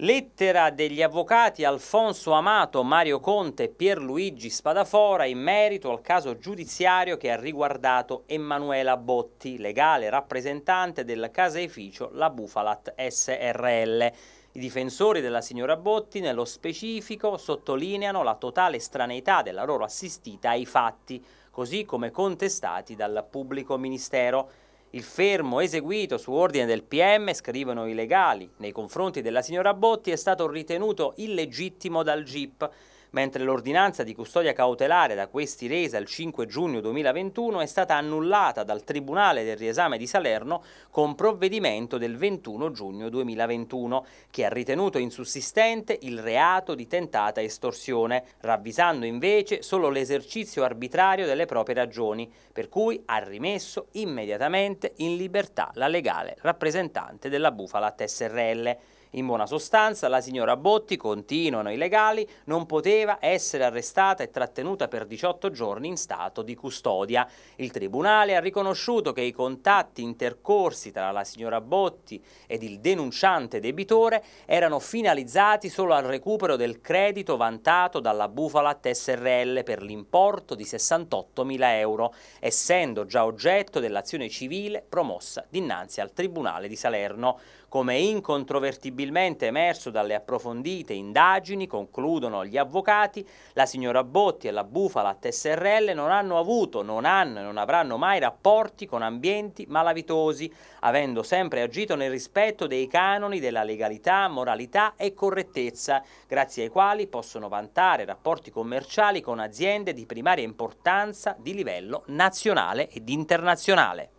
Lettera degli avvocati Alfonso Amato, Mario Conte e Pierluigi Spadafora in merito al caso giudiziario che ha riguardato Emanuela Botti, legale rappresentante del caseificio La Bufalat SRL. I difensori della signora Botti, nello specifico, sottolineano la totale straneità della loro assistita ai fatti, così come contestati dal pubblico ministero. Il fermo eseguito su ordine del PM, scrivono i legali, nei confronti della signora Botti è stato ritenuto illegittimo dal GIP mentre l'ordinanza di custodia cautelare da questi resa il 5 giugno 2021 è stata annullata dal Tribunale del Riesame di Salerno con provvedimento del 21 giugno 2021, che ha ritenuto insussistente il reato di tentata estorsione, ravvisando invece solo l'esercizio arbitrario delle proprie ragioni, per cui ha rimesso immediatamente in libertà la legale rappresentante della Bufala TSRL. In buona sostanza, la signora Botti, continuano i legali, non poteva essere arrestata e trattenuta per 18 giorni in stato di custodia. Il Tribunale ha riconosciuto che i contatti intercorsi tra la signora Botti ed il denunciante debitore erano finalizzati solo al recupero del credito vantato dalla bufala TSRL per l'importo di 68.000 euro, essendo già oggetto dell'azione civile promossa dinanzi al Tribunale di Salerno. Come incontrovertibile comprensibilmente emerso dalle approfondite indagini, concludono gli avvocati, la signora Botti e la Bufala TSRL non hanno avuto, non hanno e non avranno mai rapporti con ambienti malavitosi, avendo sempre agito nel rispetto dei canoni della legalità, moralità e correttezza, grazie ai quali possono vantare rapporti commerciali con aziende di primaria importanza di livello nazionale ed internazionale.